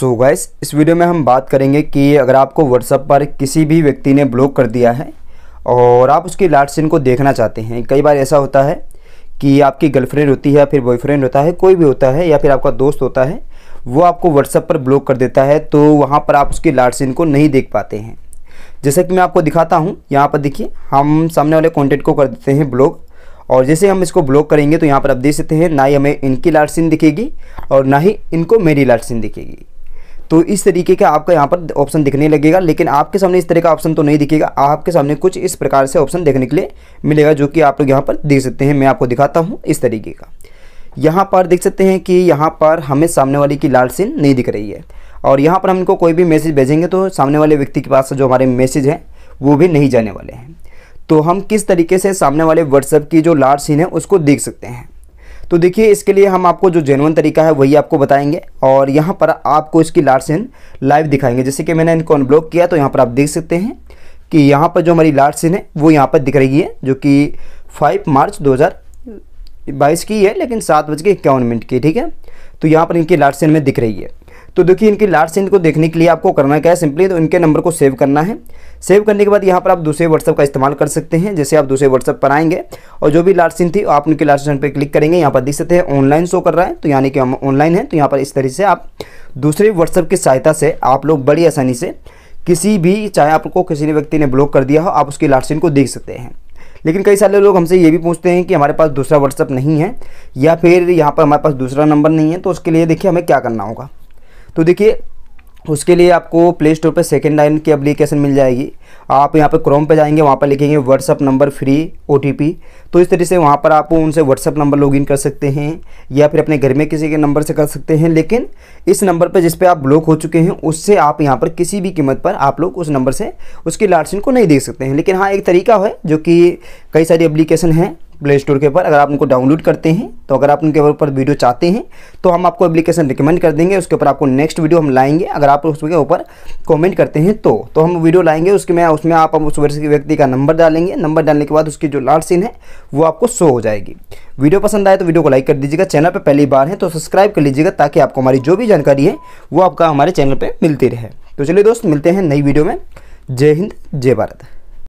सो so guys इस video में हम बात करेंगे कि अगर आपको व्हाट्सअप पर किसी भी व्यक्ति ने ब्लॉक कर दिया है और आप उसकी लास्ट सीन को देखना चाहते हैं कई बार ऐसा होता है कि आपकी गर्लफ्रेंड होती है या फिर बॉयफ्रेंड होता है कोई भी होता है या फिर आपका दोस्त होता है वो आपको व्हाट्सअप पर ब्लॉक कर देता है तो वहाँ पर आप उसकी लास्ट सीन को नहीं देख पाते हैं जैसा कि मैं आपको दिखाता हूँ यहाँ पर देखिए हम सामने वाले कॉन्टेंट को कर देते हैं ब्लॉक और जैसे हम इसको ब्लॉक करेंगे तो यहाँ पर आप देख सकते हैं ना ही हमें इनकी लाट सीन दिखेगी और ना ही इनको मेरी लाट सीन दिखेगी तो इस तरीके का आपका यहाँ पर ऑप्शन दिखने लगेगा लेकिन आपके सामने इस तरह का ऑप्शन तो नहीं दिखेगा आपके सामने कुछ इस प्रकार से ऑप्शन देखने के लिए मिलेगा जो कि आप लोग यहाँ पर देख सकते हैं मैं आपको दिखाता हूँ इस तरीके का यहाँ पर देख सकते हैं कि यहाँ पर हमें सामने वाले की लाल सीन नहीं दिख रही है और यहाँ पर हमको कोई भी मैसेज भेजेंगे तो सामने वाले व्यक्ति के पास जो हमारे मैसेज हैं वो भी नहीं जाने वाले हैं तो हम किस तरीके से सामने वाले व्हाट्सएप की जो लार्ज सीन है उसको देख सकते हैं तो देखिए इसके लिए हम आपको जो जेनवन तरीका है वही आपको बताएंगे और यहाँ पर आपको इसकी लार्ज इन लाइव दिखाएंगे जैसे कि मैंने इनको अनब्लॉक किया तो यहाँ पर आप देख सकते हैं कि यहाँ पर जो हमारी लार्ज इन है वो यहाँ पर दिख रही है जो कि फाइव मार्च दो बाईस की है लेकिन सात बज के इक्यावन मिनट की ठीक है तो यहाँ पर इनकी लार्ज इन में दिख रही है तो देखिए इनकी लास्ट सेंड को देखने के लिए आपको करना क्या है सिंपली तो इनके नंबर को सेव करना है सेव करने के बाद यहाँ पर आप दूसरे व्हाट्सअप का इस्तेमाल कर सकते हैं जैसे आप दूसरे व्हाट्सअप पर आएंगे और जो भी लास्ट सीन थी आप उनके लास्ट सीन पर क्लिक करेंगे यहाँ पर देख सकते हैं ऑनलाइन शो कर रहा है तो यानी कि हम ऑनलाइन है तो यहाँ पर इस तरीके से आप दूसरे व्हाट्सअप की सहायता से आप लोग बड़ी आसानी से किसी भी चाहे आपको किसी ने व्यक्ति ने ब्लॉक कर दिया हो आप उसकी लास्ट सीन को देख सकते हैं लेकिन कई सारे लोग हमसे ये भी पूछते हैं कि हमारे पास दूसरा व्हाट्सअप नहीं है या फिर यहाँ पर हमारे पास दूसरा नंबर नहीं है तो उसके लिए देखिए हमें क्या करना होगा तो देखिए उसके लिए आपको प्ले स्टोर पर सेकेंड लाइन की अप्लीकेशन मिल जाएगी आप यहाँ पर क्रोम पर जाएंगे वहाँ पर लिखेंगे व्हाट्सअप नंबर फ्री ओ तो इस तरीके से वहाँ पर आप उनसे व्हाट्सअप नंबर लॉगिन कर सकते हैं या फिर अपने घर में किसी के नंबर से कर सकते हैं लेकिन इस नंबर पर जिस पर आप ब्लॉक हो चुके हैं उससे आप यहाँ पर किसी भी कीमत पर आप लोग उस नंबर से उसकी लाटसिन को नहीं देख सकते हैं लेकिन हाँ एक तरीका है जो कि कई सारी अप्लीकेशन हैं प्ले स्टोर के ऊपर अगर आप उनको डाउनलोड करते हैं तो अगर आप उनके ऊपर वीडियो चाहते हैं तो हम आपको एप्लीकेशन रिकमेंड कर देंगे उसके ऊपर आपको नेक्स्ट वीडियो हम लाएंगे अगर आप उसके ऊपर कमेंट करते हैं तो तो हम वीडियो लाएंगे उसके में उसमें आप उस व्यक्ति का नंबर डालेंगे नंबर डालने के बाद उसकी जो लास्ट सीन है वो आपको शो हो जाएगी वीडियो पसंद आए तो वीडियो को लाइक कर दीजिएगा चैनल पर पहली बार है तो सब्सक्राइब कर लीजिएगा ताकि आपको हमारी जो भी जानकारी है वो आपका हमारे चैनल पर मिलती रहे तो चलिए दोस्त मिलते हैं नई वीडियो में जय हिंद जय भारत